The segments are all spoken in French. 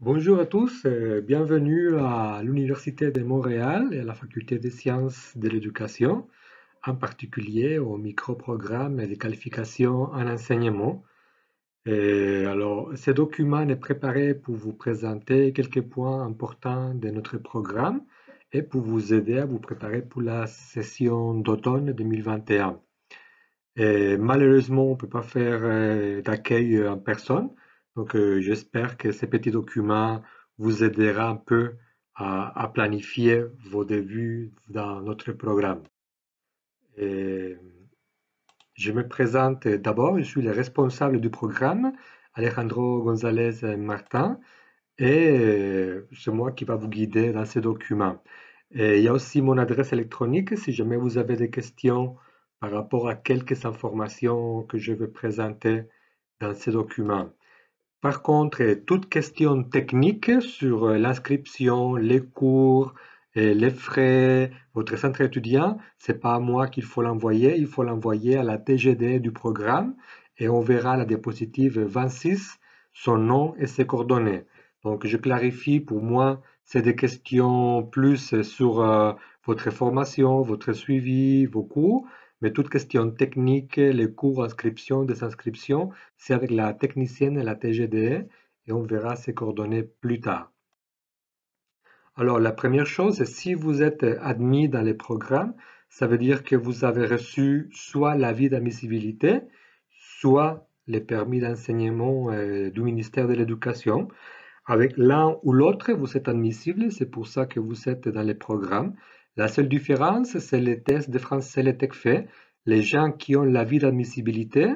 Bonjour à tous et bienvenue à l'Université de Montréal et à la Faculté des sciences de l'éducation, en particulier au microprogramme des qualifications en enseignement. alors, ce document est préparé pour vous présenter quelques points importants de notre programme et pour vous aider à vous préparer pour la session d'automne 2021. malheureusement, on ne peut pas faire euh, d'accueil en personne, donc, euh, j'espère que ces petits documents vous aidera un peu à, planifier vos débuts dans notre programme. je me présente d'abord, je suis le responsable du programme, Alejandro González Martin, et euh, c'est moi qui va vous guider dans ces documents. il y a aussi mon adresse électronique si jamais vous avez des questions par rapport à quelques informations que je vais présenter dans ces documents. Par contre, toute question technique sur euh, l'inscription, les cours, les frais, votre centre étudiant, n'est pas à moi qu'il faut l'envoyer, il faut l'envoyer à la TGD du programme et on verra la dépositive 26, son nom et ses coordonnées. Donc je clarifie pour moi, c'est des questions plus sur euh, votre formation, votre suivi, vos cours, mais toute question technique, les cours, inscription, désinscription, c'est avec la technicienne et la TGDE et on verra ces coordonnées plus tard. Alors la première chose, si vous êtes admis dans les programmes, ça veut dire que vous avez reçu soit l'avis d'admissibilité, soit les permis d'enseignement euh, du ministère de l'Éducation. Avec l'un ou l'autre, vous êtes admissible, c'est pour ça que vous êtes dans les programmes. La seule différence, c'est les tests de français tech fait. Les gens qui ont l'avis d'admissibilité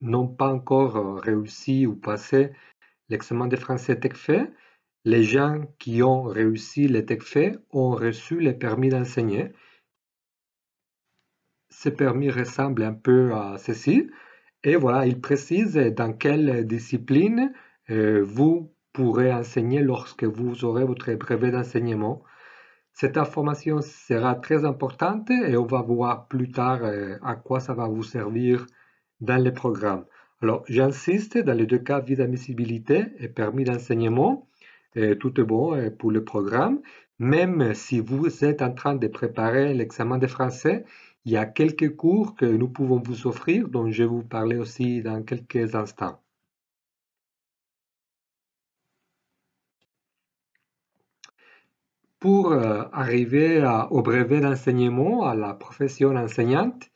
n'ont pas encore euh, réussi ou passé l'examen de français tech fait. Les gens qui ont réussi les tech fait ont reçu le permis d'enseigner. Ce permis ressemble un peu à ceci. Et voilà, il précise dans quelle discipline euh, vous pourrez enseigner lorsque vous aurez votre brevet d'enseignement. Cette information sera très importante et on va voir plus tard euh, à quoi ça va vous servir dans les programmes. Alors, j'insiste, dans les deux cas, vie d'admissibilité et permis d'enseignement, euh, tout est bon euh, pour le programme. Même si vous êtes en train de préparer l'examen de français, il y a quelques cours que nous pouvons vous offrir, dont je vais vous parler aussi dans quelques instants. pour euh, arriver à, au brevet d'enseignement, à la profession enseignante,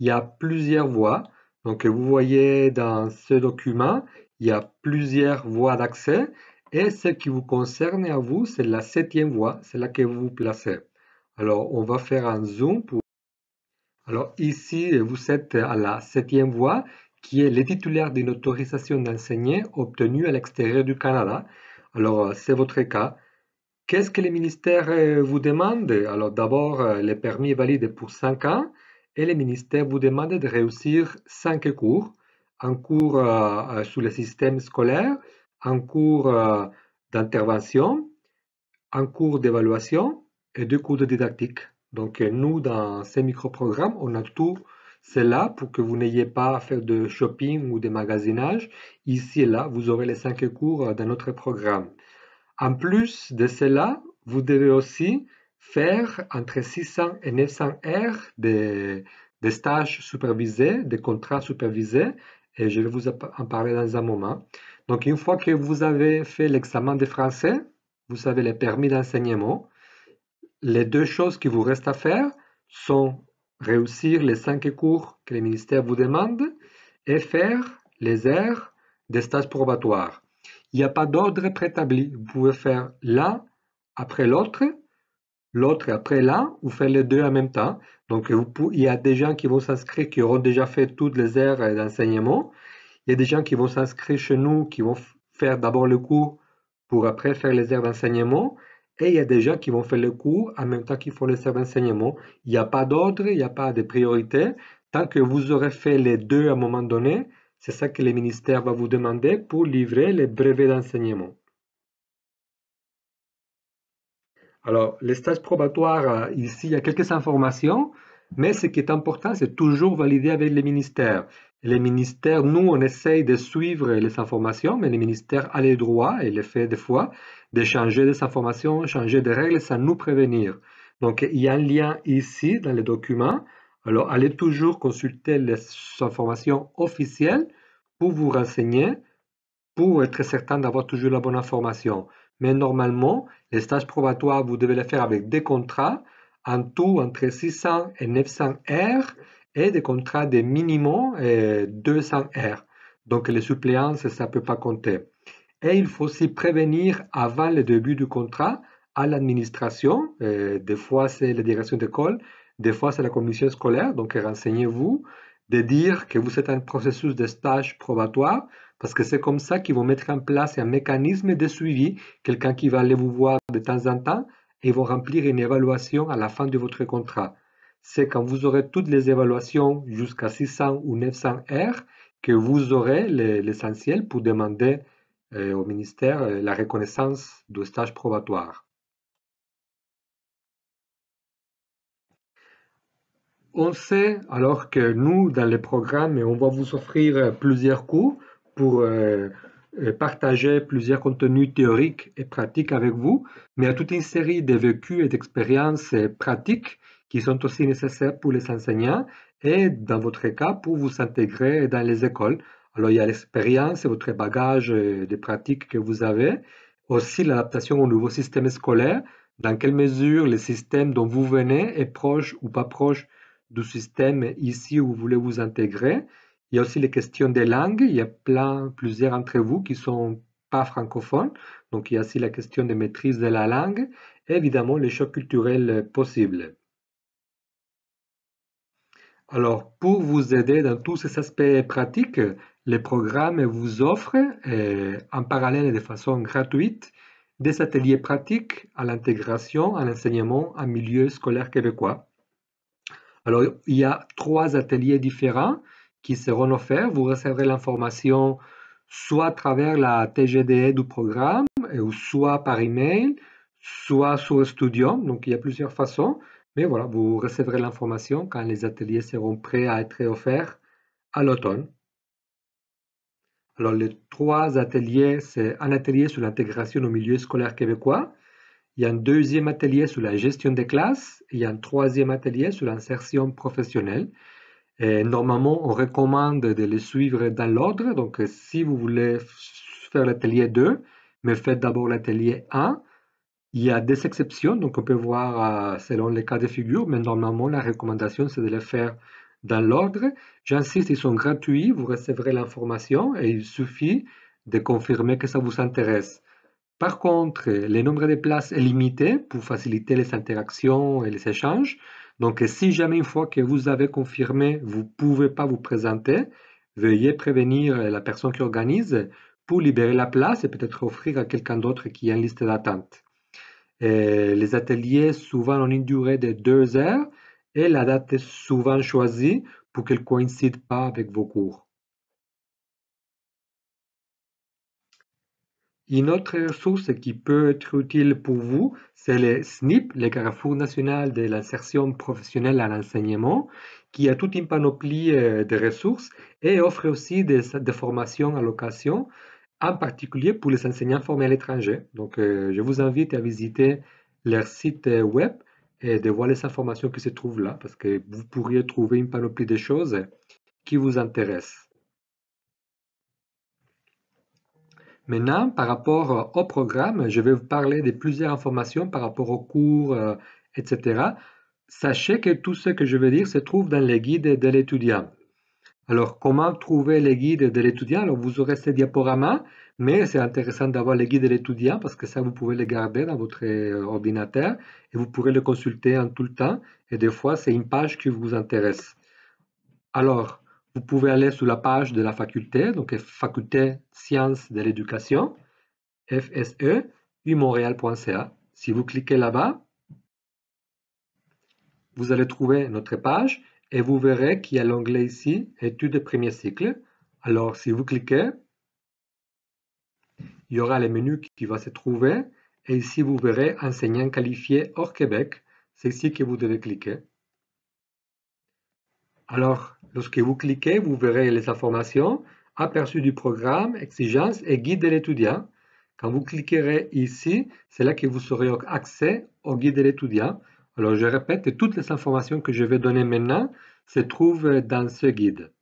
il y a plusieurs voies. Donc, vous voyez dans ce document, il y a plusieurs voies d'accès. Et ce qui vous concerne à vous, c'est la septième voie, c'est là que vous vous placez. Alors, on va faire un zoom. Pour... Alors, ici, vous êtes à la septième voie, qui est les titulaire d'une autorisation d'enseigner obtenue à l'extérieur du Canada. Alors, euh, c'est votre cas. Qu'est-ce que les ministères euh, vous demandent Alors d'abord, euh, les permis est valide pour 5 ans et les ministères vous demandent de réussir 5 cours. Un cours euh, sous le système scolaire, un cours d'intervention, un cours d'évaluation et deux cours de didactique. Donc nous, dans ces micro-programmes, on a tout cela pour que vous n'ayez pas à faire de shopping ou de magasinage. Ici et là, vous aurez les cinq cours dans notre programme. En plus de cela, vous devez aussi faire entre 600 et 900 heures de, stages supervisés, de contrats supervisés, et je vais vous en parler dans un moment. Donc, une fois que vous avez fait l'examen de français, vous avez le permis d'enseignement. Les deux choses qui vous restent à faire sont réussir les cinq cours que le ministère vous demande et faire les heures de stages probatoires. Il n'y a pas d'ordre préétabli. Vous pouvez faire l'un après l'autre, l'autre après l'un, ou faire les deux en même temps. Donc, il y a des gens qui vont s'inscrire, qui auront déjà fait toutes les heures d'enseignement. Il y a des gens qui vont s'inscrire chez nous, qui vont faire d'abord le cours pour après faire les heures d'enseignement. Et il y a des gens qui vont faire le cours en même temps qu'ils font les heures d'enseignement. Il n'y a pas d'ordre, il n'y a pas de priorité. Tant que vous aurez fait les deux à un moment donné, c'est ça que le ministère va vous demander pour livrer les brevets d'enseignement. Alors, les stages probatoires, euh, ici, il y a quelques informations, mais ce qui est important, c'est toujours valider avec les ministères. Les ministères, nous, on essaye de suivre les informations, mais les ministères a les droits, et le fait des fois, de changer des informations, changer des règles sans nous prévenir. Donc, il y a un lien ici dans le document, alors, allez toujours consulter les informations officielles pour vous renseigner, pour être certain d'avoir toujours la bonne information. Mais normalement, les stages probatoires, vous devez les faire avec des contrats, en tout entre 600 et 900 R, et des contrats de minimum 200 R. Donc les suppléances, ça ne peut pas compter. Et il faut aussi prévenir avant le début du contrat à l'administration, euh, des fois c'est la direction d'école, des fois, c'est la commission scolaire, donc renseignez-vous de dire que vous êtes en processus de stage probatoire, parce que c'est comme ça qu'ils vont mettre en place un mécanisme de suivi, quelqu'un qui va aller vous voir de temps en temps, et ils vont remplir une évaluation à la fin de votre contrat. C'est quand vous aurez toutes les évaluations jusqu'à 600 ou 900 R que vous aurez l'essentiel pour demander euh, au ministère euh, la reconnaissance du stage probatoire. on sait, alors que nous, dans les programmes, on va vous offrir euh, plusieurs cours pour euh, euh, partager plusieurs contenus théoriques et pratiques avec vous, mais il y a toute une série de vécus et d'expériences pratiques qui sont aussi nécessaires pour les enseignants et, dans votre cas, pour vous intégrer dans les écoles. Alors, il y a l'expérience et votre bagage de pratiques que vous avez, aussi l'adaptation au nouveau système scolaire, dans quelle mesure le système dont vous venez est proche ou pas proche du système ici où vous voulez vous intégrer. Il y a aussi les questions des langues. Il y a plein, plusieurs d'entre vous qui sont pas francophones. Donc, il y a aussi la question de maîtrise de la langue et évidemment les chocs culturels possibles. Alors, pour vous aider dans tous ces aspects pratiques, le programme vous offre, euh, en parallèle et de façon gratuite, des ateliers pratiques à l'intégration, à l'enseignement en milieu scolaire québécois. Alors, il y a trois ateliers différents qui seront offerts. Vous recevrez l'information soit à travers la TGDE du programme, ou soit par email, soit sur Studium. Donc, il y a plusieurs façons. Mais voilà, vous recevrez l'information quand les ateliers seront prêts à être offerts à l'automne. Alors, les trois ateliers, c'est un atelier sur l'intégration au milieu scolaire québécois, il y a un deuxième atelier sur la gestion des classes, il y a un troisième atelier sur l'insertion professionnelle. normalement, on recommande de les suivre dans l'ordre. Donc, si vous voulez faire l'atelier 2, mais faites d'abord l'atelier 1. Il y a des exceptions, donc on peut voir euh, selon les cas de figure, mais normalement, la recommandation, c'est de les faire dans l'ordre. J'insiste, ils sont gratuits, vous recevrez l'information et il suffit de confirmer que ça vous intéresse. Par contre, le nombre de places est limité pour faciliter les interactions et les échanges. Donc, si jamais une fois que vous avez confirmé, vous ne pouvez pas vous présenter, veuillez prévenir la personne qui organise pour libérer la place et peut-être offrir à quelqu'un d'autre qui a une liste d'attente. Les ateliers souvent ont une durée de deux heures et la date est souvent choisie pour qu'elle ne coïncide pas avec vos cours. Une autre ressource qui peut être utile pour vous, c'est le SNIP, le Carrefour national de l'insertion professionnelle à l'enseignement, qui a toute une panoplie euh, de ressources et offre aussi des, formations à location, en particulier pour les enseignants formés à l'étranger. Donc, euh, je vous invite à visiter leur site euh, web et de voir les informations qui se trouvent là, parce que vous pourriez trouver une panoplie de choses qui vous intéressent. Maintenant, par rapport euh, au programme, je vais vous parler de plusieurs informations par rapport au cours, euh, etc. Sachez que tout ce que je vais dire se trouve dans les guides de l'étudiant. Alors, comment trouver les guides de l'étudiant Alors, vous aurez ces diaporamas, mais c'est intéressant d'avoir les guides de l'étudiant parce que ça, vous pouvez les garder dans votre euh, ordinateur et vous pourrez les consulter en tout le temps. Et des fois, c'est une page qui vous intéresse. Alors, vous pouvez aller sur la page de la faculté, donc Faculté Sciences de l'Éducation, FSE, Si vous cliquez là-bas, vous allez trouver notre page et vous verrez qu'il y a l'onglet ici, études de premier cycle. Alors, si vous cliquez, il y aura le menu qui va se trouver et ici, vous verrez enseignants qualifiés hors Québec. C'est ici que vous devez cliquer. Alors, lorsque vous cliquez, vous verrez les informations aperçu du programme, exigences et guide de l'étudiant. Quand vous cliquerez ici, c'est là que vous aurez accès au guide de l'étudiant. Alors je répète, toutes les informations que je vais donner maintenant se trouvent dans ce guide.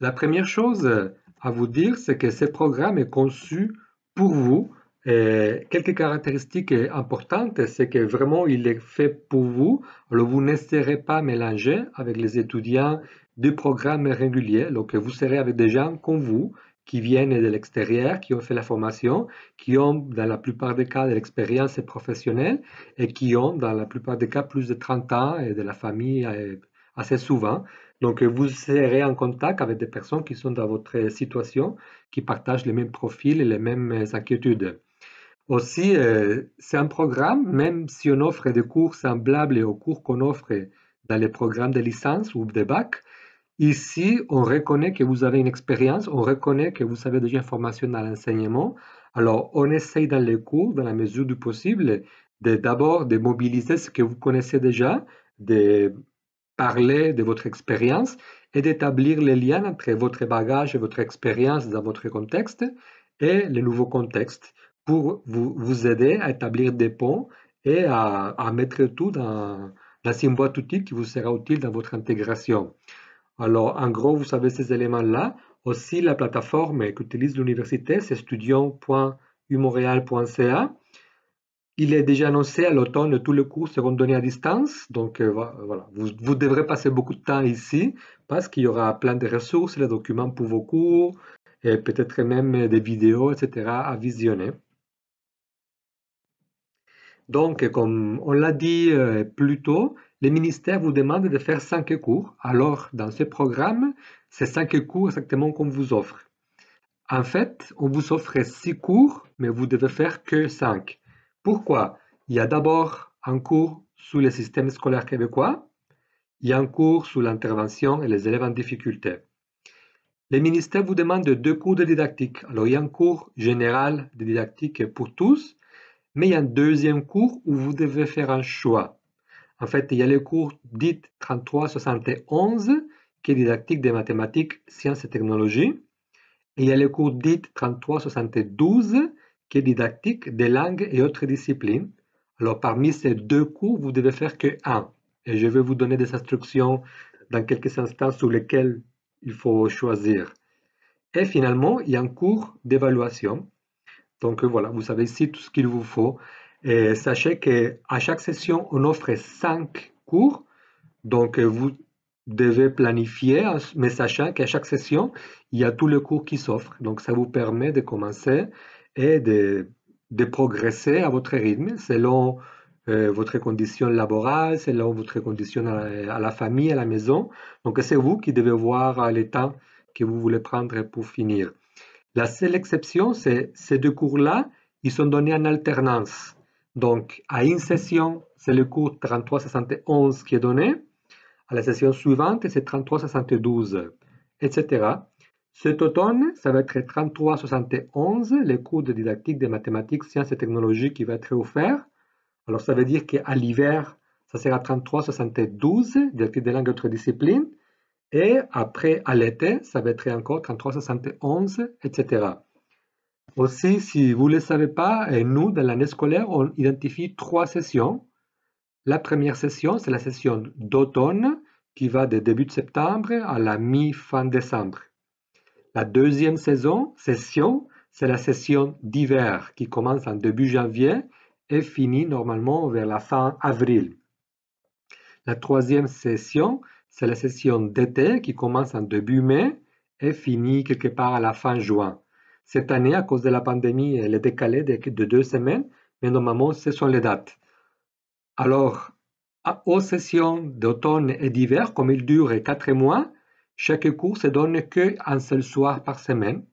La première chose à vous dire, c'est que ce programme est conçu pour vous, et euh, quelques caractéristiques importantes, c'est que vraiment il est fait pour vous. vous ne serez pas mélangé avec les étudiants du programme régulier. Donc vous serez avec des gens comme vous qui viennent de l'extérieur, qui ont fait la formation, qui ont dans la plupart des cas de l'expérience professionnelle et qui ont dans la plupart des cas plus de 30 ans et de la famille euh, assez souvent. Donc, vous serez en contact avec des personnes qui sont dans votre situation, qui partagent les mêmes profils et les mêmes inquiétudes. Aussi, euh, c'est un programme, même si on offre des cours semblables aux cours qu'on offre dans les programmes de licence ou de bac, ici, on reconnaît que vous avez une expérience, on reconnaît que vous avez déjà une formation dans l'enseignement. Alors, on essaye dans les cours, dans la mesure du possible, d'abord de, de mobiliser ce que vous connaissez déjà, de parler de votre expérience et d'établir les liens entre votre bagage et votre expérience dans votre contexte et le nouveau contexte pour vous, aider à établir des ponts et à, mettre tout dans, la une boîte outil qui vous sera utile dans votre intégration. Alors, en gros, vous savez ces éléments-là. Aussi, la plateforme qu'utilise l'université, c'est studion.umontréal.ca. Il est déjà annoncé à l'automne, tous les cours seront donnés à distance. Donc euh, voilà, vous, vous, devrez passer beaucoup de temps ici parce qu'il y aura plein de ressources, les documents pour vos cours, et peut-être même des vidéos, etc. à visionner. Donc, comme on l'a dit euh, plus tôt, les ministères vous demandent de faire cinq cours. Alors, dans ce programme, c'est cinq cours exactement qu'on vous offre. En fait, on vous offre six cours, mais vous devez faire que cinq. Pourquoi Il y a d'abord un cours sous le système scolaire québécois, il y a un cours sur l'intervention et les élèves en difficulté. Les ministères vous demandent deux cours de didactique. Alors, il y a un cours général de didactique pour tous, mais il y a un deuxième cours où vous devez faire un choix. En fait, il y a le cours dit 3371, qui est didactique des mathématiques, sciences et technologies. Et il y a le cours dit 3372, qui est didactique des langues et autres disciplines. Alors, parmi ces deux cours, vous devez faire que un. Et je vais vous donner des instructions dans quelques instants sur lesquelles il faut choisir. Et finalement, il y a un cours d'évaluation donc euh, voilà, vous avez ici tout ce qu'il vous faut. Et sachez qu'à chaque session, on offre cinq cours. Donc euh, vous devez planifier, hein, mais sachant qu'à chaque session, il y a tous les cours qui s'offrent. Donc ça vous permet de commencer et de, progresser à votre rythme selon euh, votre condition laborale, selon votre condition à la, à la famille, à la maison. Donc c'est vous qui devez voir les temps que vous voulez prendre pour finir. La seule exception, c'est ces deux cours-là, ils sont donnés en alternance. Donc, à une session, c'est le cours 3371 qui est donné. À la session suivante, c'est 3372, etc. Cet automne, ça va être 3371, le cours de didactique des mathématiques, sciences et technologies qui va être offert. Alors, ça veut dire qu'à l'hiver, ça sera 3372, didactique des langues et autres disciplines. Et après, à l'été, ça va être encore 3371, etc. Aussi, si vous ne le savez pas, nous, dans l'année scolaire, on identifie trois sessions. La première session, c'est la session d'automne, qui va de début de septembre à la mi-fin décembre. La deuxième saison, session, c'est la session d'hiver, qui commence en début janvier et finit normalement vers la fin avril. La troisième session, c'est la session d'été qui commence en début mai et finit quelque part à la fin juin. Cette année, à cause de la pandémie, elle est décalée de deux semaines, mais normalement, ce sont les dates. Alors, aux sessions d'automne et d'hiver, comme il dure quatre mois, chaque cours se donne qu'un seul soir par semaine.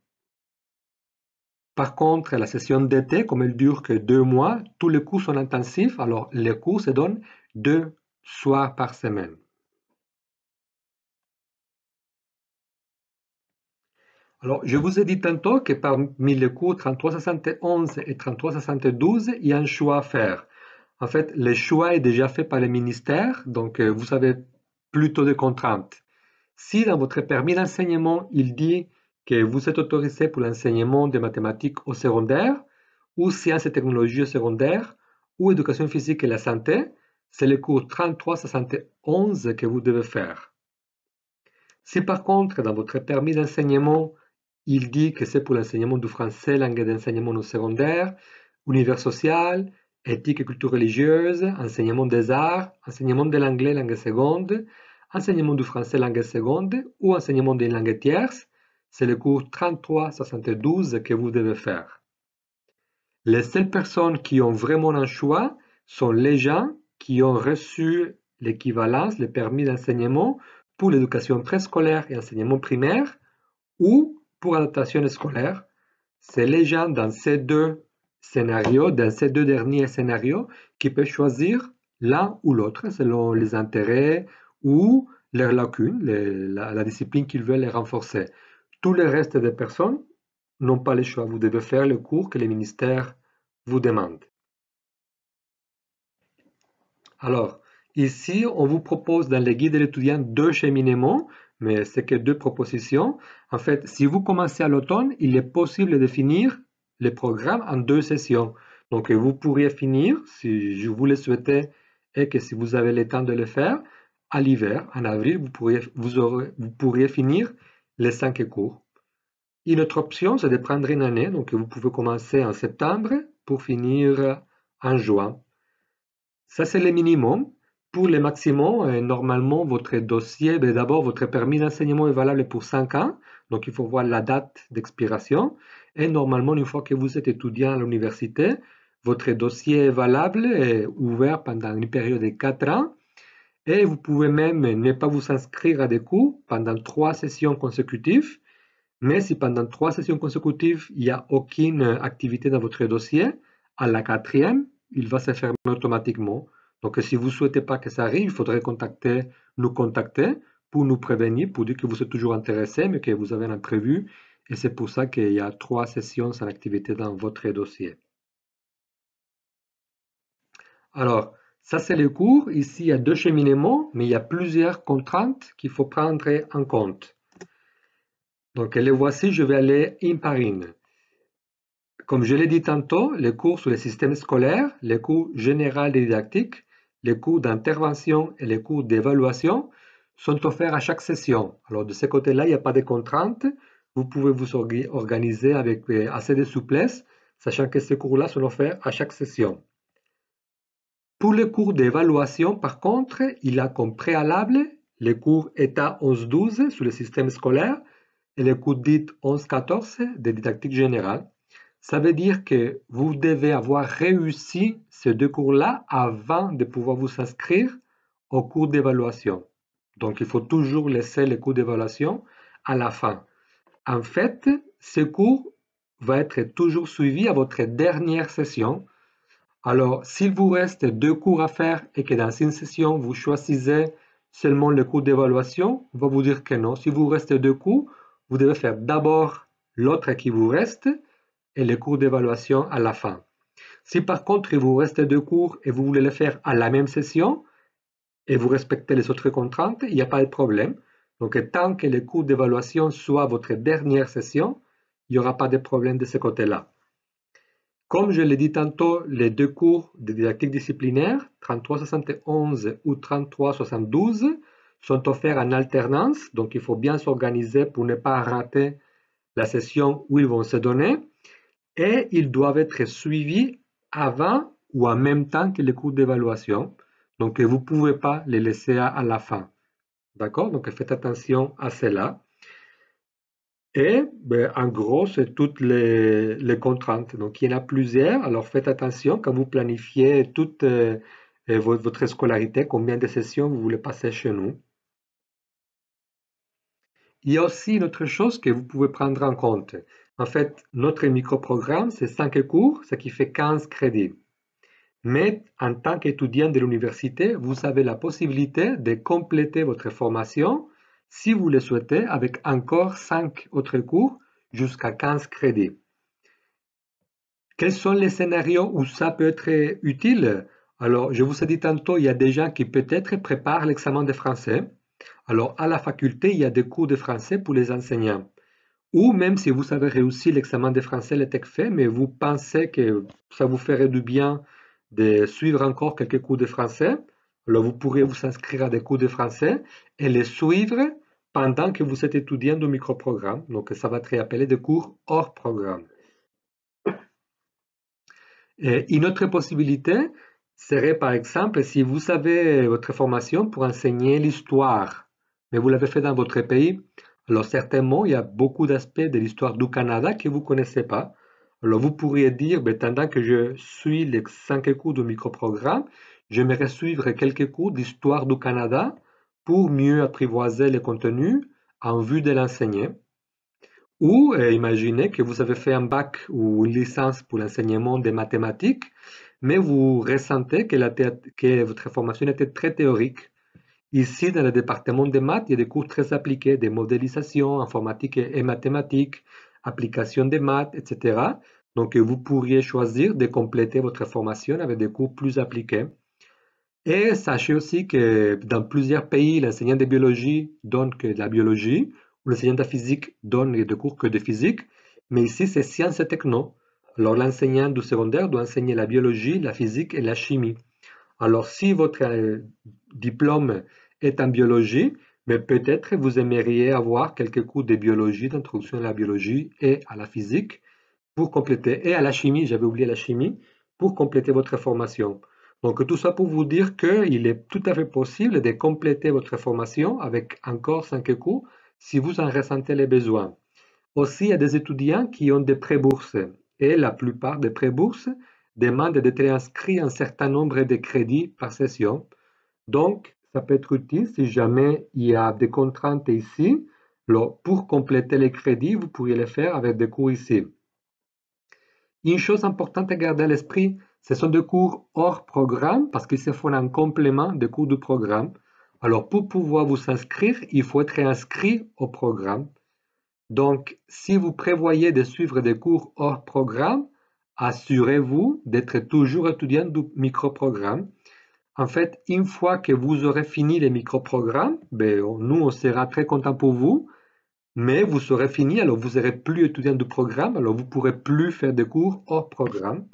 Par contre, la session d'été, comme elle dure que deux mois, tous les cours sont intensifs, alors les cours se donnent deux soirs par semaine. Alors, je vous ai dit tantôt que parmi les cours 3371 et 3372, il y a un choix à faire. En fait, le choix est déjà fait par le ministère, donc euh, vous avez plutôt des contraintes. Si dans votre permis d'enseignement, il dit que vous êtes autorisé pour l'enseignement des mathématiques au secondaire, ou sciences et technologies au secondaire, ou éducation physique et la santé, c'est le cours 3371 que vous devez faire. Si par contre, dans votre permis d'enseignement, il dit que c'est pour l'enseignement du français, langue d'enseignement au secondaire, univers social, éthique et culture religieuse, enseignement des arts, enseignement de l'anglais, langue seconde, enseignement du français, langue seconde, ou enseignement des langues tierces. C'est le cours 33 que vous devez faire. Les seules personnes qui ont vraiment un choix sont les gens qui ont reçu l'équivalence, le permis d'enseignement pour l'éducation préscolaire et l'enseignement primaire ou pour adaptation scolaire, c'est les gens dans ces deux scénarios, dans ces deux derniers scénarios, qui peuvent choisir l'un ou l'autre selon les intérêts ou leurs lacunes, la, discipline qu'ils veulent les renforcer. Tous les restes des personnes n'ont pas le choix. Vous devez faire le cours que les ministères vous demandent. Alors, ici, on vous propose dans les guides de l'étudiant deux cheminements mais c'est que deux propositions. En fait, si vous commencez à l'automne, il est possible de finir le programme en deux sessions. Donc, vous pourriez finir, si je vous le souhaitais et que si vous avez le temps de le faire, à l'hiver, en avril, vous pourriez, vous, aurez, vous pourriez finir les cinq cours. Une autre option, c'est de prendre une année. Donc, vous pouvez commencer en septembre pour finir en juin. Ça, c'est le minimum. Pour les maximums, normalement, votre dossier, ben, d'abord, votre permis d'enseignement est valable pour 5 ans, donc il faut voir la date d'expiration. Et normalement, une fois que vous êtes étudiant à l'université, votre dossier est valable et ouvert pendant une période de 4 ans. Et vous pouvez même ne pas vous inscrire à des cours pendant 3 sessions consécutives. Mais si pendant 3 sessions consécutives, il n'y a aucune activité dans votre dossier, à la quatrième, il va se fermer automatiquement. Donc, si vous ne souhaitez pas que ça arrive, il faudrait nous contacter pour nous prévenir, pour dire que vous êtes toujours intéressé, mais que vous avez un imprévu. Et c'est pour ça qu'il y a trois sessions sans activité dans votre dossier. Alors, ça c'est le cours. Ici, il y a deux cheminements, mais il y a plusieurs contraintes qu'il faut prendre en compte. Donc, les voici, je vais aller une par une. Comme je l'ai dit tantôt, les cours sur les systèmes scolaires, les cours généraux et didactiques, les cours d'intervention et les cours d'évaluation sont offerts à chaque session. Alors de ce côté-là, il n'y a pas de contraintes. Vous pouvez vous organiser avec euh, assez de souplesse, sachant que ces cours-là sont offerts à chaque session. Pour les cours d'évaluation, par contre, il a comme préalable les cours État 11-12 sur le système scolaire et les cours dits 11-14 de didactique générale. Ça veut dire que vous devez avoir réussi ces deux cours-là avant de pouvoir vous inscrire au cours d'évaluation. Donc, il faut toujours laisser le cours d'évaluation à la fin. En fait, ce cours va être toujours suivi à votre dernière session. Alors, s'il vous reste deux cours à faire et que dans une session, vous choisissez seulement le cours d'évaluation, on va vous dire que non. Si vous restez deux cours, vous devez faire d'abord l'autre qui vous reste, et les cours d'évaluation à la fin. Si par contre il vous reste deux cours et vous voulez les faire à la même session et vous respectez les autres contraintes, il n'y a pas de problème. Donc tant que les cours d'évaluation soient votre dernière session, il n'y aura pas de problème de ce côté-là. Comme je l'ai dit tantôt, les deux cours de didactique disciplinaire, 3371 ou 3372, sont offerts en alternance, donc il faut bien s'organiser pour ne pas rater la session où ils vont se donner et ils doivent être suivis avant ou en même temps que les cours d'évaluation. Donc, vous ne pouvez pas les laisser à, la fin. D'accord Donc, faites attention à cela. Et ben, en gros, c'est toutes les, contraintes. Donc, il y en a plusieurs. Alors, faites attention quand vous planifiez toute euh, euh, votre, votre scolarité, combien de sessions vous voulez passer chez nous. Il y a aussi une autre chose que vous pouvez prendre en compte. En fait, notre micro-programme, c'est 5 cours, ce qui fait 15 crédits. Mais en tant qu'étudiant de l'université, vous avez la possibilité de compléter votre formation, si vous le souhaitez, avec encore 5 autres cours jusqu'à 15 crédits. Quels sont les scénarios où ça peut être utile Alors, je vous ai dit tantôt, il y a des gens qui peut-être préparent l'examen de français. Alors, à la faculté, il y a des cours de français pour les enseignants. Ou même si vous avez réussi l'examen de français, le fait, mais vous pensez que ça vous ferait du bien de suivre encore quelques cours de français, alors vous pourrez vous inscrire à des cours de français et les suivre pendant que vous êtes étudiant de microprogramme. Donc ça va être appelé des cours hors programme. Et une autre possibilité serait par exemple si vous avez votre formation pour enseigner l'histoire, mais vous l'avez fait dans votre pays, alors certainement, il y a beaucoup d'aspects de l'histoire du Canada que vous ne connaissez pas. Alors vous pourriez dire, mais ben, pendant que je suis les cinq cours du microprogramme, j'aimerais suivre quelques cours d'histoire du Canada pour mieux apprivoiser les contenus en vue de l'enseigner. Ou euh, imaginez que vous avez fait un bac ou une licence pour l'enseignement des mathématiques, mais vous ressentez que, que votre formation était très théorique. Ici, dans le département des maths, il y a des cours très appliqués des modélisations, informatique et mathématiques, application des maths, etc. Donc, vous pourriez choisir de compléter votre formation avec des cours plus appliqués. Et sachez aussi que dans plusieurs pays, l'enseignant de biologie donne que de la biologie, ou l'enseignant de physique donne des cours que de physique, mais ici, c'est sciences et techno. Alors, l'enseignant du secondaire doit enseigner la biologie, la physique et la chimie. Alors, si votre euh, diplôme est en biologie, mais peut-être vous aimeriez avoir quelques cours de biologie, d'introduction à la biologie et à la physique pour compléter, et à la chimie, j'avais oublié la chimie, pour compléter votre formation. Donc tout ça pour vous dire qu'il est tout à fait possible de compléter votre formation avec encore cinq cours si vous en ressentez les besoins. Aussi, il y a des étudiants qui ont des pré-bourses et la plupart des pré-bourses demandent d'être inscrits un certain nombre de crédits par session. Donc, ça peut être utile si jamais il y a des contraintes ici. pour compléter les crédits, vous pourriez les faire avec des cours ici. Une chose importante à garder à l'esprit, ce sont des cours hors programme parce qu'ils se font en complément des cours du programme. Alors, pour pouvoir vous inscrire, il faut être inscrit au programme. Donc, si vous prévoyez de suivre des cours hors programme, assurez-vous d'être toujours étudiant du microprogramme. En fait, une fois que vous aurez fini les microprogrammes, ben, nous, on sera très contents pour vous, mais vous serez fini, alors vous serez plus étudiant du programme, alors vous ne pourrez plus faire des cours hors programme.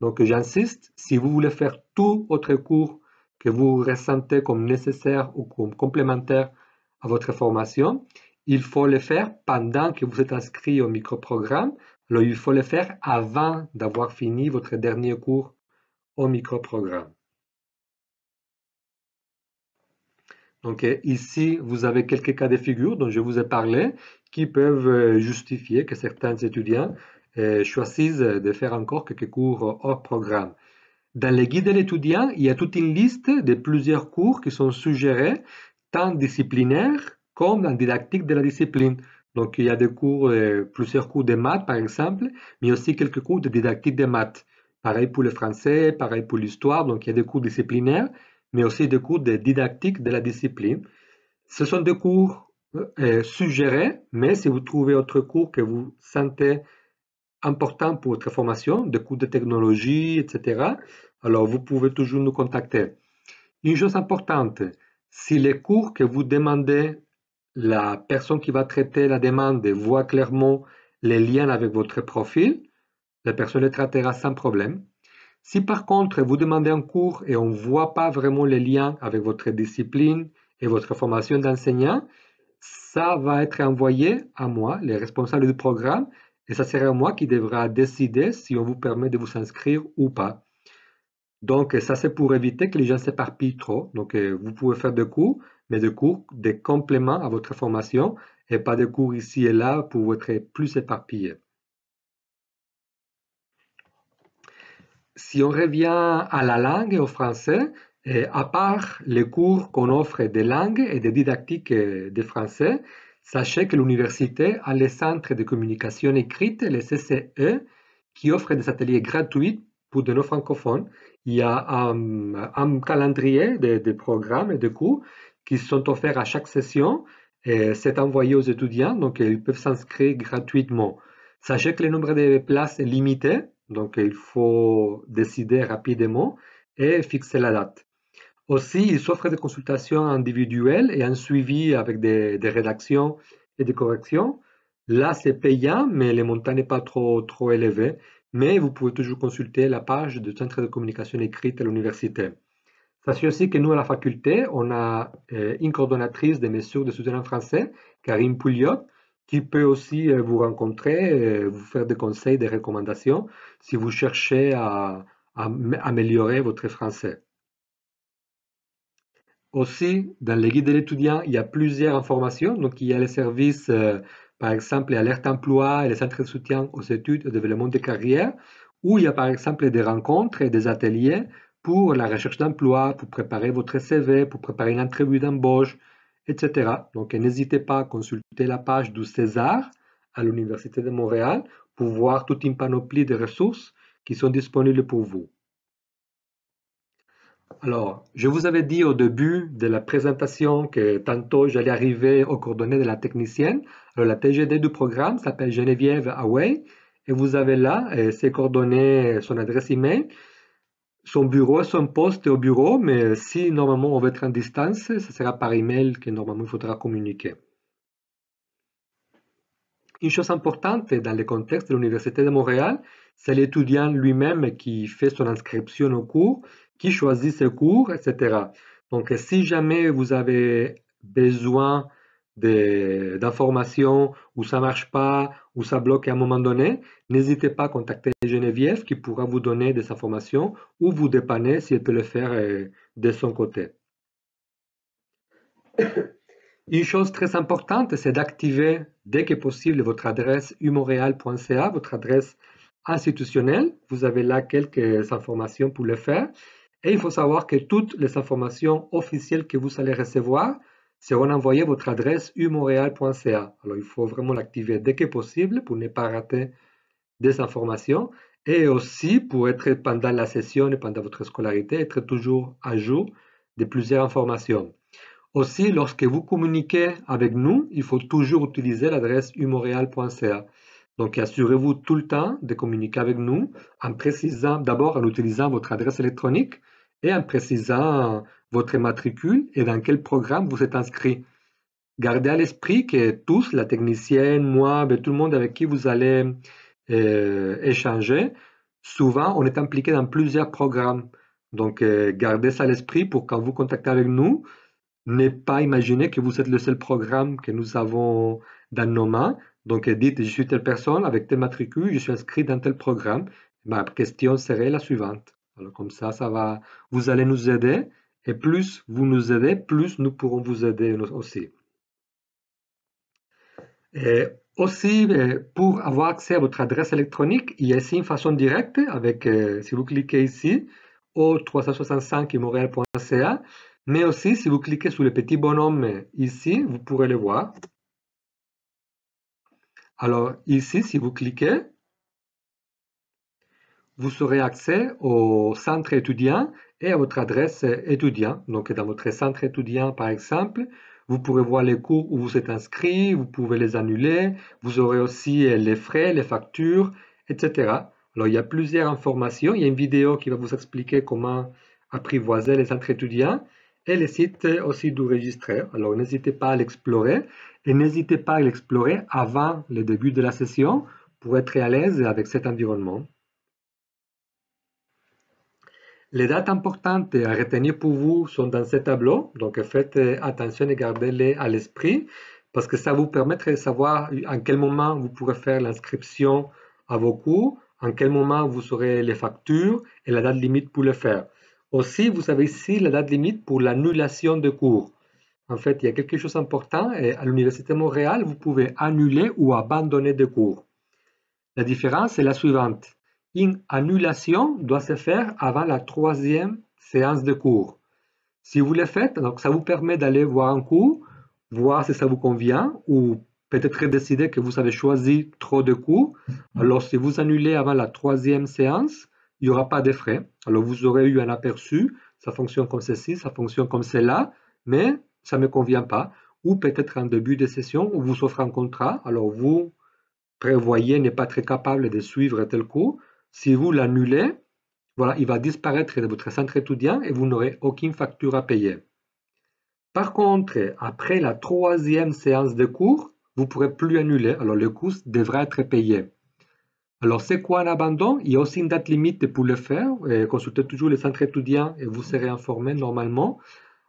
Donc, j'insiste, si vous voulez faire tout autre cours que vous ressentez comme nécessaire ou comme complémentaire à votre formation, il faut le faire pendant que vous êtes inscrit au microprogramme. Alors, il faut le faire avant d'avoir fini votre dernier cours au microprogramme. Donc ici, vous avez quelques cas de figure dont je vous ai parlé qui peuvent euh, justifier que certains étudiants euh, choisissent de faire encore quelques cours hors programme. Dans les guides de l'étudiant, il y a toute une liste de plusieurs cours qui sont suggérés, tant disciplinaires comme en didactique de la discipline. Donc il y a des cours, euh, plusieurs cours de maths par exemple, mais aussi quelques cours de didactique de maths. Pareil pour le français, pareil pour l'histoire, donc il y a des cours disciplinaires mais aussi des cours de didactique de la discipline. Ce sont des cours euh, euh, suggérés, mais si vous trouvez autre cours que vous sentez important pour votre formation, des cours de technologie, etc., alors vous pouvez toujours nous contacter. Une chose importante, si les cours que vous demandez, la personne qui va traiter la demande voit clairement les liens avec votre profil, la personne les traitera sans problème. Si par contre vous demandez un cours et on ne voit pas vraiment les liens avec votre discipline et votre formation d'enseignant, ça va être envoyé à moi, les responsables du programme, et ça sera moi qui devra décider si on vous permet de vous inscrire ou pas. Donc ça c'est pour éviter que les gens s'éparpillent trop. Donc euh, vous pouvez faire des cours, mais des cours, des compléments à votre formation et pas des cours ici et là pour être plus éparpillé. si on revient à la langue, au français, et à part les cours qu'on offre des langues et des didactiques euh, de français, sachez que l'université a les centres de communication écrite, les CCE, qui offrent des ateliers gratuits pour de nos francophones. Il y a hum, un, calendrier de, de, programmes et de cours qui sont offerts à chaque session. et C'est envoyé aux étudiants, donc ils peuvent s'inscrire gratuitement. Sachez que le nombre de places est limité, donc, il faut décider rapidement et fixer la date. Aussi, il offrent des consultations individuelles et un suivi avec des, rédactions et des corrections. Là, c'est payant, mais le montant n'est pas trop, trop élevé. Mais vous pouvez toujours consulter la page du Centre de communication écrite à l'université. Sachez aussi que nous, à la faculté, on a euh, une coordonnatrice des mesures de soutien en français, Karine Pouliot, qui peut aussi euh, vous rencontrer, euh, vous faire des conseils, des recommandations si vous cherchez à, améliorer votre français. Aussi, dans les guides de l'étudiant, il y a plusieurs informations. Donc, il y a les services, euh, par exemple, Alerte Emploi et les centres de soutien aux études et développement des carrières, où il y a, par exemple, des rencontres et des ateliers pour la recherche d'emploi, pour préparer votre CV, pour préparer une entrevue d'embauche, etc. Donc n'hésitez pas à consulter la page du César à l'Université de Montréal pour voir toute une panoplie de ressources qui sont disponibles pour vous. Alors, je vous avais dit au début de la présentation que tantôt j'allais arriver aux coordonnées de la technicienne. Alors, la TGD du programme s'appelle Geneviève Away et vous avez là euh, ses coordonnées, son adresse email son bureau, son poste au bureau, mais si normalement on veut être en distance, ce sera par email que normalement il faudra communiquer. Une chose importante dans le contexte de l'Université de Montréal, c'est l'étudiant lui-même qui fait son inscription au cours, qui choisit ses cours, etc. Donc si jamais vous avez besoin d'informations où ça marche pas, ou ça bloque à un moment donné, n'hésitez pas à contacter Geneviève qui pourra vous donner des informations ou vous dépanner si elle peut le faire euh, de son côté. Une chose très importante, c'est d'activer dès que possible votre adresse humoréal.ca votre adresse institutionnelle. Vous avez là quelques informations pour le faire. Et il faut savoir que toutes les informations officielles que vous allez recevoir c'est on envoyait votre adresse umontréal.ca. Alors, il faut vraiment l'activer dès que possible pour ne pas rater des informations et aussi pour être pendant la session et pendant votre scolarité, être toujours à jour de plusieurs informations. Aussi, lorsque vous communiquez avec nous, il faut toujours utiliser l'adresse umontréal.ca. Donc, assurez-vous tout le temps de communiquer avec nous en précisant, d'abord en utilisant votre adresse électronique et en précisant votre matricule et dans quel programme vous êtes inscrit. Gardez à l'esprit que tous, la technicienne, moi, ben, tout le monde avec qui vous allez euh, échanger, souvent on est impliqué dans plusieurs programmes. Donc euh, gardez ça à l'esprit pour quand vous contactez avec nous, ne pas imaginer que vous êtes le seul programme que nous avons dans nos mains. Donc euh, dites, je suis telle personne avec tel matricule, je suis inscrit dans tel programme. Ma question serait la suivante. Alors comme ça, ça va, vous allez nous aider et plus vous nous aidez, plus nous pourrons vous aider aussi. Et aussi, euh, pour avoir accès à votre adresse électronique, il y a ici une façon directe avec, euh, si vous cliquez ici, au 365 montréal.ca, mais aussi si vous cliquez sur le petit bonhomme euh, ici, vous pourrez le voir. Alors ici, si vous cliquez, vous aurez accès au centre étudiant et à votre adresse étudiant. Donc, dans votre centre étudiant, par exemple, vous pourrez voir les cours où vous êtes inscrit, vous pouvez les annuler, vous aurez aussi euh, les frais, les factures, etc. Alors, il y a plusieurs informations. Il y a une vidéo qui va vous expliquer comment apprivoiser les centres étudiants et les sites aussi du registrer. Alors, n'hésitez pas à l'explorer et n'hésitez pas à l'explorer avant le début de la session pour être à l'aise avec cet environnement. Les dates importantes à retenir pour vous sont dans ce tableau, donc faites euh, attention et gardez-les à l'esprit parce que ça vous permettra de savoir en quel moment vous pourrez faire l'inscription à vos cours, en quel moment vous aurez les factures et la date limite pour le faire. Aussi, vous avez ici la date limite pour l'annulation de cours. En fait, il y a quelque chose d'important et à l'Université de Montréal, vous pouvez annuler ou abandonner des cours. La différence est la suivante. Une annulation doit se faire avant la troisième séance de cours. Si vous le faites, donc ça vous permet d'aller voir un cours, voir si ça vous convient ou peut-être décider que vous avez choisi trop de cours. Alors, si vous annulez avant la troisième séance, il n'y aura pas de frais. Alors, vous aurez eu un aperçu, ça fonctionne comme ceci, ça fonctionne comme cela, mais ça ne me convient pas. Ou peut-être en début de session, où vous souffrez un contrat, alors vous prévoyez n'est pas très capable de suivre tel cours, si vous l'annulez, voilà, il va disparaître de votre centre étudiant et vous n'aurez aucune facture à payer. Par contre, après la troisième séance de cours, vous ne pourrez plus annuler, alors le cours devra être payé. Alors, c'est quoi un abandon Il y a aussi une date limite pour le faire. consultez toujours le centre étudiant et vous serez informé normalement.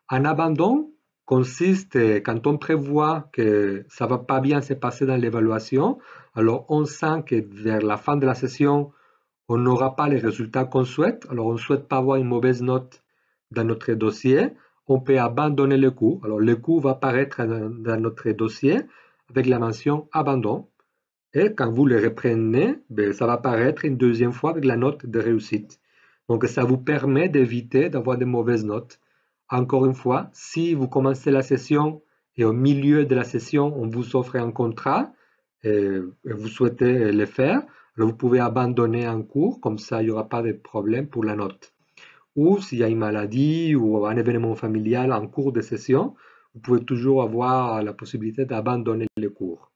Un abandon consiste, quand on prévoit que ça ne va pas bien se passer dans l'évaluation, alors on sent que vers la fin de la session, on n'aura pas les résultats qu'on souhaite. Alors, on ne souhaite pas avoir une mauvaise note dans notre dossier. On peut abandonner le cours. Alors, le cours va apparaître dans notre dossier avec la mention abandon. Et quand vous le reprenez, ben, ça va apparaître une deuxième fois avec la note de réussite. Donc, ça vous permet d'éviter d'avoir de mauvaises notes. Encore une fois, si vous commencez la session et au milieu de la session, on vous offre un contrat et vous souhaitez le faire, vous pouvez abandonner un cours, comme ça il n'y aura pas de problème pour la note. Ou s'il y a une maladie ou un événement familial en cours de session, vous pouvez toujours avoir la possibilité d'abandonner le cours.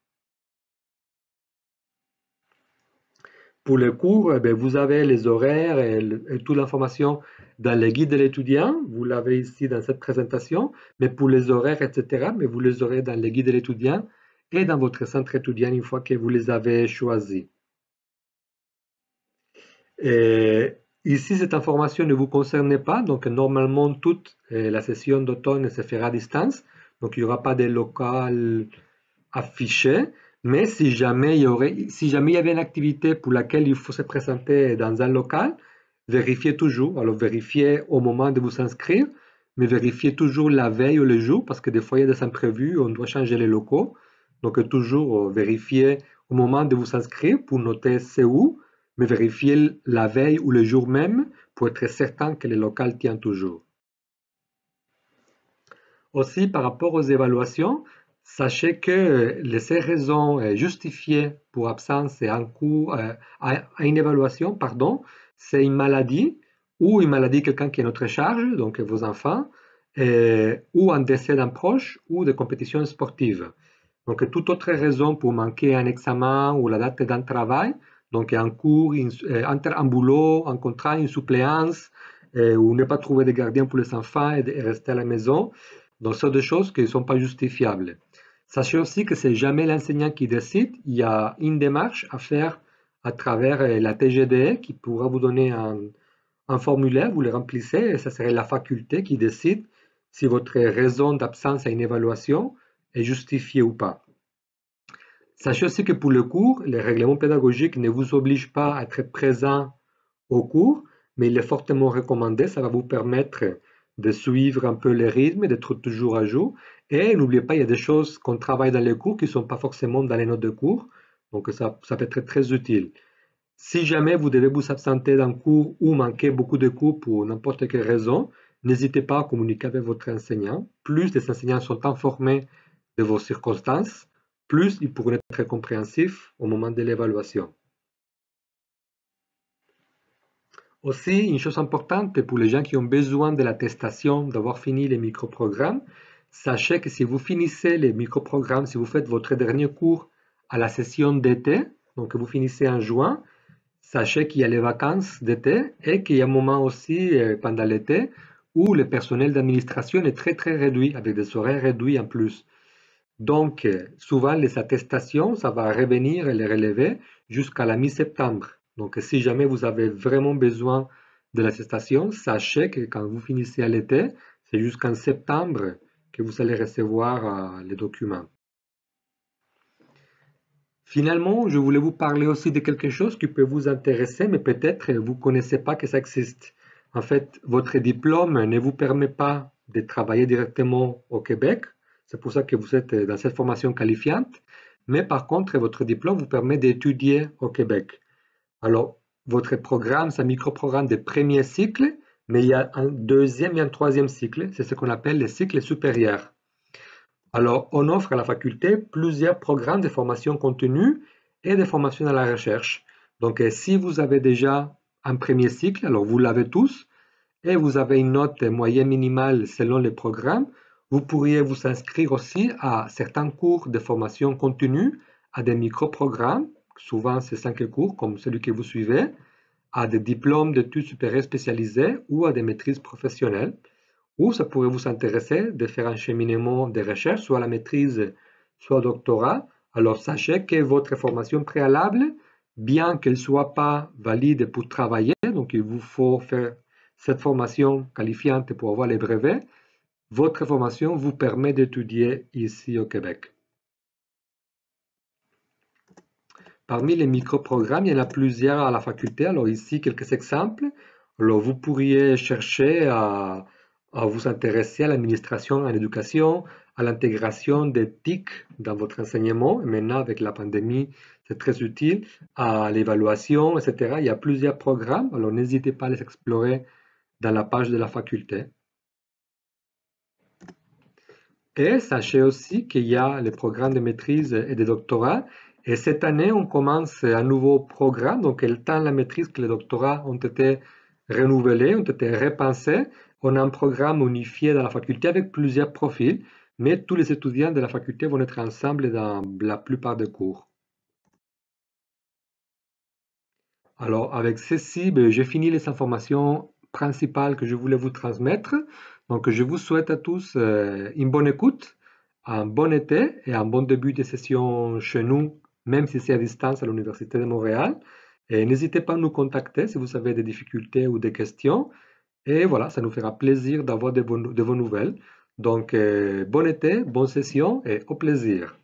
Pour le cours, eh vous avez les horaires et, toute l'information dans le guide de l'étudiant. Vous l'avez ici dans cette présentation, mais pour les horaires, etc., mais vous les aurez dans le guide de l'étudiant et dans votre centre étudiant une fois que vous les avez choisis. Et ici, cette information ne vous concerne pas, donc normalement, toute euh, la session d'automne se fera à distance, donc il n'y aura pas de local affiché, mais si jamais il y aurait, si jamais il y avait une activité pour laquelle il faut se présenter dans un local, vérifiez toujours, alors vérifiez au moment de vous inscrire, mais vérifiez toujours la veille ou le jour, parce que des fois, il y a des imprévus, on doit changer les locaux. Donc, toujours euh, vérifiez au moment de vous inscrire pour noter c'est où, mais vérifiez la veille ou le jour même pour être certain que le local tient toujours. Aussi, par rapport aux évaluations, sachez que euh, les raisons euh, justifiées pour absence euh, à une évaluation, pardon, c'est une maladie ou une maladie de quelqu'un qui est notre charge, donc vos enfants, ou un décès d'un proche ou de compétitions sportives. Donc, toute autre raison pour manquer un examen ou la date d'un travail, donc, en cours, euh, un boulot, un contrat, une suppléance, euh, ou ne pas trouver de gardien pour les enfants et, rester à la maison. Donc, ce sont des choses qui ne sont pas justifiables. Sachez aussi que ce n'est jamais l'enseignant qui décide. Il y a une démarche à faire à travers euh, la TGDE qui pourra vous donner un, un formulaire, vous le remplissez et ce serait la faculté qui décide si votre raison d'absence à une évaluation est justifiée ou pas. Sachez aussi que pour le cours, les règlements pédagogiques ne vous obligent pas à être présent au cours, mais il est fortement recommandé. Ça va vous permettre de suivre un peu le rythme, d'être toujours à jour. Et n'oubliez pas, il y a des choses qu'on travaille dans les cours qui ne sont pas forcément dans les notes de cours. Donc ça, ça peut être très, très utile. Si jamais vous devez vous absenter d'un cours ou manquer beaucoup de cours pour n'importe quelle raison, n'hésitez pas à communiquer avec votre enseignant. Plus les enseignants sont informés de vos circonstances, plus ils pourront être compréhensifs au moment de l'évaluation. Aussi, une chose importante pour les gens qui ont besoin de l'attestation d'avoir fini les microprogrammes, sachez que si vous finissez les microprogrammes, si vous faites votre dernier cours à la session d'été, donc vous finissez en juin, sachez qu'il y a les vacances d'été et qu'il y a un moment aussi euh, pendant l'été où le personnel d'administration est très très réduit, avec des horaires réduits en plus. Donc, euh, souvent, les attestations, ça va revenir et les relever jusqu'à la mi-septembre. Donc, si jamais vous avez vraiment besoin de l'attestation, sachez que quand vous finissez à l'été, c'est jusqu'en septembre que vous allez recevoir euh, les documents. Finalement, je voulais vous parler aussi de quelque chose qui peut vous intéresser, mais peut-être vous ne connaissez pas que ça existe. En fait, votre diplôme ne vous permet pas de travailler directement au Québec c'est pour ça que vous êtes dans cette formation qualifiante. Mais par contre, votre diplôme vous permet d'étudier au Québec. Alors, votre programme, c'est un micro-programme de premier cycle, mais il y a un deuxième et un troisième cycle. C'est ce qu'on appelle les cycles supérieurs. Alors, on offre à la faculté plusieurs programmes de formation continue et de formation à la recherche. Donc, eh, si vous avez déjà un premier cycle, alors vous l'avez tous, et vous avez une note moyenne minimale selon les programmes, vous pourriez vous inscrire aussi à certains cours de formation continue, à des micro-programmes, souvent ces cinq cours comme celui que vous suivez, à des diplômes d'études supérieures spécialisées ou à des maîtrises professionnelles, ou ça pourrait vous intéresser de faire un cheminement de recherche, soit la maîtrise, soit doctorat. Alors sachez que votre formation préalable, bien qu'elle ne soit pas valide pour travailler, donc il vous faut faire cette formation qualifiante pour avoir les brevets, votre formation vous permet d'étudier ici au Québec. Parmi les micro-programmes, il y en a plusieurs à la faculté. Alors ici, quelques exemples. Alors vous pourriez chercher à, vous intéresser à l'administration, à l'éducation, à l'intégration des TIC dans votre enseignement. maintenant, avec la pandémie, c'est très utile. À l'évaluation, etc. Il y a plusieurs programmes. Alors n'hésitez pas à les explorer dans la page de la faculté. Et sachez aussi qu'il y a les programmes de maîtrise et de doctorat. Et cette année, on commence un nouveau programme. Donc, tant la maîtrise que le doctorat ont été renouvelés, ont été repensés. On a un programme unifié dans la faculté avec plusieurs profils, mais tous les étudiants de la faculté vont être ensemble dans la plupart des cours. Alors, avec ceci, ben, j'ai fini les informations principales que je voulais vous transmettre. Donc, je vous souhaite à tous euh, une bonne écoute, un bon été et un bon début de session chez nous, même si c'est à distance à l'Université de Montréal. Et n'hésitez pas à nous contacter si vous avez des difficultés ou des questions. Et voilà, ça nous fera plaisir d'avoir de, vos nouvelles. Donc, euh, bon été, bonne session et au plaisir.